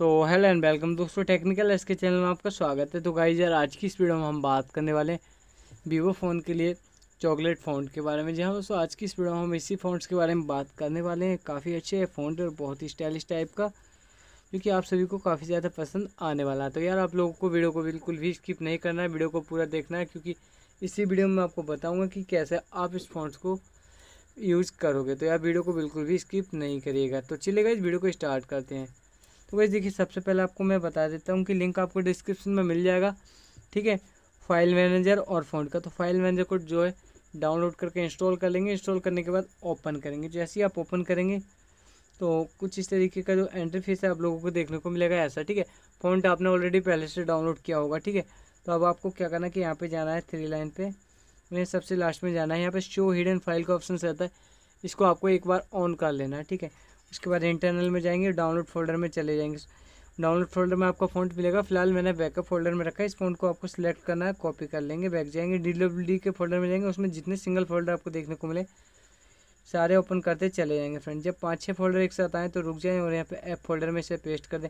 तो hello and welcome दोस्तों technical S K channel में आपका स्वागत है तो गाई यार आज की इस वीडियो में हम बात करने वाले हैं वीवो फ़ोन के लिए चॉकलेट फ़ोन के बारे में जी हाँ दोस्तों आज की इस वीडियो में हम इसी फोन के बारे में बात करने वाले हैं काफ़ी अच्छे है फ़ोन और बहुत ही स्टाइलिश टाइप का जो कि आप सभी को काफ़ी ज़्यादा पसंद आने वाला है तो यार आप लोगों को वीडियो को बिल्कुल भी स्किप नहीं करना है वीडियो को पूरा देखना है क्योंकि इसी वीडियो में आपको बताऊँगा कि कैसे आप इस फोन को यूज़ करोगे तो यार वीडियो को बिल्कुल भी स्किप नहीं करिएगा तो चलेगा इस वीडियो को स्टार्ट करते हैं तो वैसे देखिए सबसे पहले आपको मैं बता देता हूँ कि लिंक आपको डिस्क्रिप्शन में मिल जाएगा ठीक है फाइल मैनेजर और फोन का तो फाइल मैनेजर को जो है डाउनलोड करके इंस्टॉल कर लेंगे इंस्टॉल करने के बाद ओपन करेंगे जैसे ही आप ओपन करेंगे तो कुछ इस तरीके का जो एंट्री फीस है आप लोगों को देखने को मिलेगा ऐसा ठीक है फ़ॉन्ट आपने ऑलरेडी पहले से डाउनलोड किया होगा ठीक है तो अब आपको क्या करना है कि यहाँ पे जाना है थ्री लाइन पे मैं सबसे लास्ट में जाना है यहाँ पे शो हिडन फाइल का ऑप्शन रहता है इसको आपको एक बार ऑन कर लेना है ठीक है उसके बाद इंटरनल में जाएंगे डाउनलोड फोल्डर में चले जाएंगे डाउनलोड फोल्डर में आपका फ़ॉन्ट मिलेगा फिलहाल मैंने बैकअप फोल्डर में रखा है इस फोन को आपको सिलेक्ट करना है कॉपी कर लेंगे बैक जाएंगे डी के फोल्डर में जाएंगे उसमें जितने सिंगल फोल्डर आपको देखने को मिले सारे ओपन करते चले जाएंगे फ्रेंड जब पाँच छः फोल्डर एक साथ आएँ तो रुक जाएँ और यहाँ पर ऐप फोल्डर में इसे पेस्ट कर दें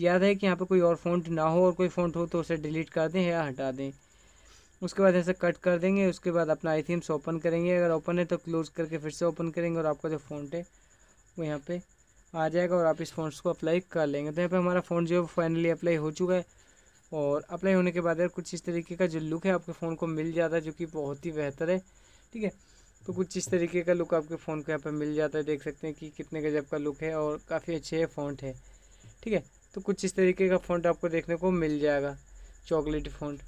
याद है कि यहाँ पर कोई और फोन ना हो और कोई फोन हो तो उसे डिलीट कर दें या हटा दें उसके बाद ऐसे कट कर देंगे उसके बाद अपना आई थीम्स ओपन करेंगे अगर ओपन है तो क्लोज़ करके फिर से ओपन करेंगे और आपका जो फ़ॉन्ट है आपको यहाँ पे आ जाएगा और आप इस फोन को अप्लाई कर लेंगे तो यहाँ पे हमारा फ़ोन जो है फाइनली अप्लाई हो चुका है और अप्लाई होने के बाद यार कुछ इस तरीके का जो लुक है आपके फ़ोन को मिल जाता है जो कि बहुत ही बेहतर है ठीक है तो कुछ इस तरीके का लुक आपके फ़ोन को यहाँ पर मिल जाता है देख सकते हैं कि कितने गजब का लुक है और काफ़ी अच्छे फोनट है ठीक है तो कुछ इस तरीके का फोन आपको देखने को मिल जाएगा चॉकलेट फ़ोन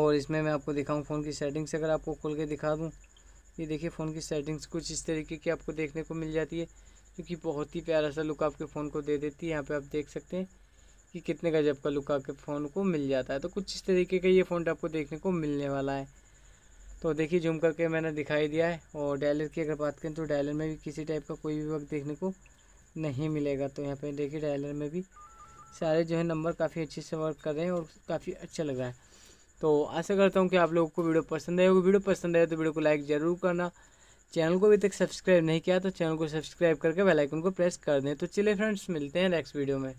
और इसमें मैं आपको दिखाऊँ फ़ोन की सेटिंग्स अगर आपको खोल के दिखा दूँ ये देखिए फ़ोन की सेटिंग्स कुछ इस तरीके की आपको देखने को मिल जाती है जो कि बहुत ही प्यारा सा लुक आपके फ़ोन को दे देती है यहाँ पे आप देख सकते हैं कि कितने गजब का लुक आपके फ़ोन को मिल जाता है तो कुछ इस तरीके का ये फ़ोन आपको देखने को मिलने वाला है तो देखिए जूम करके मैंने दिखाई दिया है और डायलर की अगर बात करें तो डायलर में भी किसी टाइप का कोई भी वक्त देखने को नहीं मिलेगा तो यहाँ पर देखिए डायलर में भी सारे जो है नंबर काफ़ी अच्छे से वर्क कर रहे हैं और काफ़ी अच्छा लग रहा है तो आशा करता हूँ कि आप लोगों को वीडियो पसंद आए वीडियो पसंद आए तो वीडियो को लाइक ज़रूर करना चैनल को अभी तक सब्सक्राइब नहीं किया तो चैनल को सब्सक्राइब करके बेल आइकन को प्रेस कर दें तो चलिए फ्रेंड्स मिलते हैं नेक्स्ट वीडियो में